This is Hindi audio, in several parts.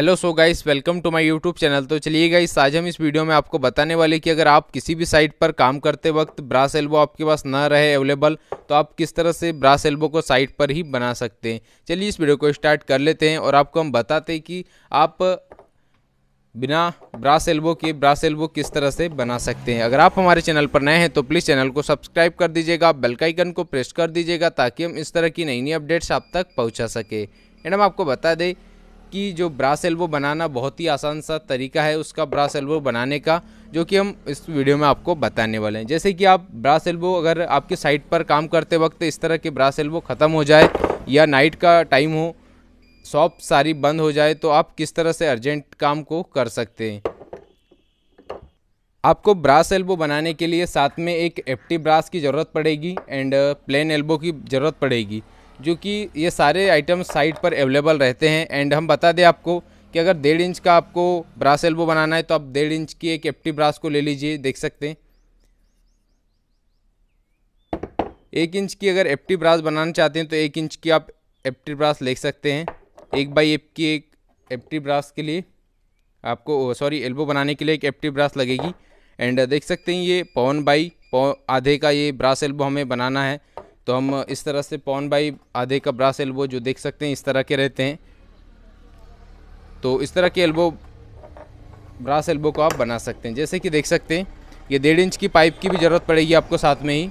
hello so guys welcome to my YouTube channel तो चलिए गाइस आज हम इस वीडियो में आपको बताने वाले कि अगर आप किसी भी साइट पर काम करते वक्त ब्रास एल्बो आपके पास ना रहे अवेलेबल तो आप किस तरह से ब्रास एल्बो को साइट पर ही बना सकते हैं चलिए इस वीडियो को स्टार्ट कर लेते हैं और आपको हम बताते हैं कि आप बिना ब्रास एल्बो के ब्रास एल्बो किस तरह से बना सकते हैं अगर आप हमारे चैनल पर नए हैं तो प्लीज़ चैनल को सब्सक्राइब कर दीजिएगा बेल का आइकन को प्रेस कर दीजिएगा ताकि हम इस तरह की नई नई अपडेट्स आप तक पहुंचा सके एंड हम आपको बता दें कि जो ब्रास एल्बो बनाना बहुत ही आसान सा तरीका है उसका ब्रास एल्बो बनाने का जो कि हम इस वीडियो में आपको बताने वाले हैं जैसे कि आप ब्रास एल्बो अगर आपके साइट पर काम करते वक्त इस तरह के ब्रास एल्बो ख़त्म हो जाए या नाइट का टाइम हो शॉप सारी बंद हो जाए तो आप किस तरह से अर्जेंट काम को कर सकते हैं आपको ब्रास एल्बो बनाने के लिए साथ में एक एफ ब्रास की ज़रूरत पड़ेगी एंड प्लेन एल्बो की ज़रूरत पड़ेगी जो कि ये सारे आइटम्स साइट पर अवेलेबल रहते हैं एंड हम बता दें आपको कि अगर डेढ़ इंच का आपको ब्रास एल्बो बनाना है तो आप डेढ़ इंच की एक एफ्टी ब्रास को ले लीजिए देख सकते हैं एक इंच की अगर एप्टी ब्रास बनाना चाहते हैं तो एक इंच की आप एफ्टी ब्रास ले सकते हैं एक बाई एप की एक एप्टी ब्रास के लिए आपको सॉरी एल्बो बनाने के लिए एक एफ्टी ब्रास लगेगी एंड देख सकते हैं ये पवन बाई पौ आधे का ये ब्रास एल्बो हमें बनाना है तो हम इस तरह से पौन बाई आधे का ब्रास एल्बो जो देख सकते हैं इस तरह के रहते हैं तो इस तरह के एल्बो ब्रास एल्बो को आप बना सकते हैं जैसे कि देख सकते हैं ये डेढ़ इंच की पाइप की भी ज़रूरत पड़ेगी आपको साथ में ही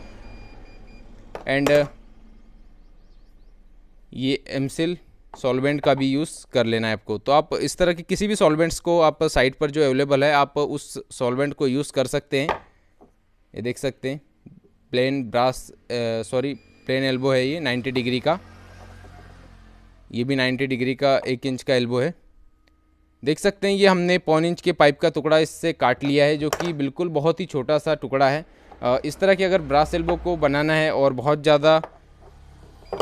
एंड ये एमसिल सॉल्वेंट का भी यूज़ कर लेना है आपको तो आप इस तरह के किसी भी सॉल्वेंट्स को आप साइट पर जो अवेलेबल है आप उस सॉल्वेंट को यूज़ कर सकते हैं ये देख सकते हैं plain brass sorry plain elbow है ये 90 डिग्री का ये भी 90 डिग्री का एक इंच का एल्बो है देख सकते हैं ये हमने पौन इंच के पाइप का टुकड़ा इससे काट लिया है जो कि बिल्कुल बहुत ही छोटा सा टुकड़ा है इस तरह की अगर ब्रास एल्बो को बनाना है और बहुत ज़्यादा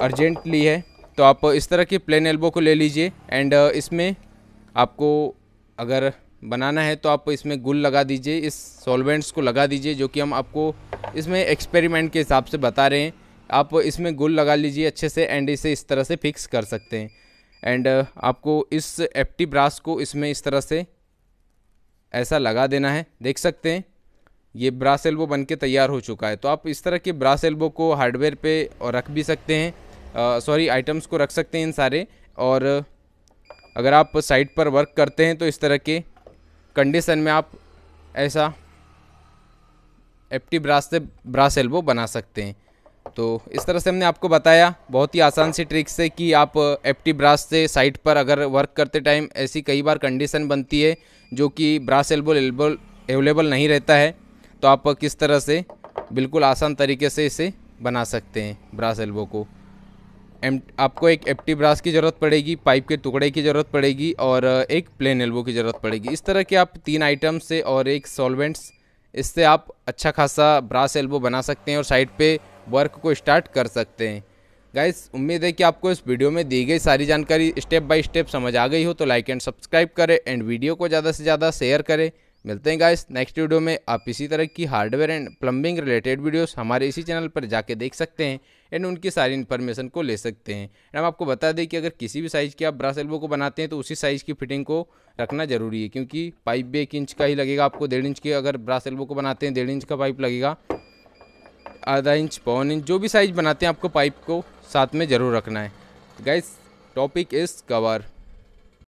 अर्जेंटली है तो आप इस तरह के प्लेन एल्बो को ले लीजिए एंड इसमें आपको अगर बनाना है तो आप इसमें गुल लगा दीजिए इस सॉल्वेंट्स को लगा दीजिए जो कि हम आपको इसमें एक्सपेरिमेंट के हिसाब से बता रहे हैं आप इसमें गुल लगा लीजिए अच्छे से एंड इसे इस तरह से फिक्स कर सकते हैं एंड uh, आपको इस एप्टी ब्रास को इसमें इस तरह से ऐसा लगा देना है देख सकते हैं ये ब्रास एल्बो बन के तैयार हो चुका है तो आप इस तरह के ब्रास एल्बो को हार्डवेयर पे और रख भी सकते हैं सॉरी uh, आइटम्स को रख सकते हैं इन सारे और uh, अगर आप साइट पर वर्क करते हैं तो इस तरह के कंडीशन में आप ऐसा एप्टी ब्रास से ब्रास एल्बो बना सकते हैं तो इस तरह से हमने आपको बताया बहुत ही आसान सी ट्रिक से कि आप एप्टी ब्रास से साइट पर अगर वर्क करते टाइम ऐसी कई बार कंडीशन बनती है जो कि ब्रास एल्बो एल्बो अवेलेबल नहीं रहता है तो आप किस तरह से बिल्कुल आसान तरीके से इसे बना सकते हैं ब्रास एल्बो को एम आपको एक एप्टी ब्रास की ज़रूरत पड़ेगी पाइप के टुकड़े की ज़रूरत पड़ेगी और एक प्लेन एल्बो की ज़रूरत पड़ेगी इस तरह के आप तीन आइटम से और एक सॉल्वेंट्स इससे आप अच्छा खासा ब्रास एल्बो बना सकते हैं और साइड पे वर्क को स्टार्ट कर सकते हैं गाइस उम्मीद है कि आपको इस वीडियो में दी गई सारी जानकारी स्टेप बाय स्टेप समझ आ गई हो तो लाइक एंड सब्सक्राइब करें एंड वीडियो को ज़्यादा से ज़्यादा शेयर करें मिलते हैं गाइस नेक्स्ट वीडियो में आप इसी तरह की hardware and plumbing related videos हमारे इसी चैनल पर जाके देख सकते हैं एंड उनकी सारी इन्फॉर्मेशन को ले सकते हैं एंड हम आपको बता दें कि अगर किसी भी साइज़ की आप ब्रास एल्बो को बनाते हैं तो उसी साइज़ की फिटिंग को रखना जरूरी है क्योंकि पाइप भी एक इंच का ही लगेगा आपको डेढ़ इंच के अगर ब्रास एल्बो को बनाते हैं डेढ़ इंच का पाइप लगेगा आधा इंच पौन इंच जो भी साइज़ बनाते हैं आपको पाइप को साथ में ज़रूर रखना है गाइस टॉपिक इज़ कवर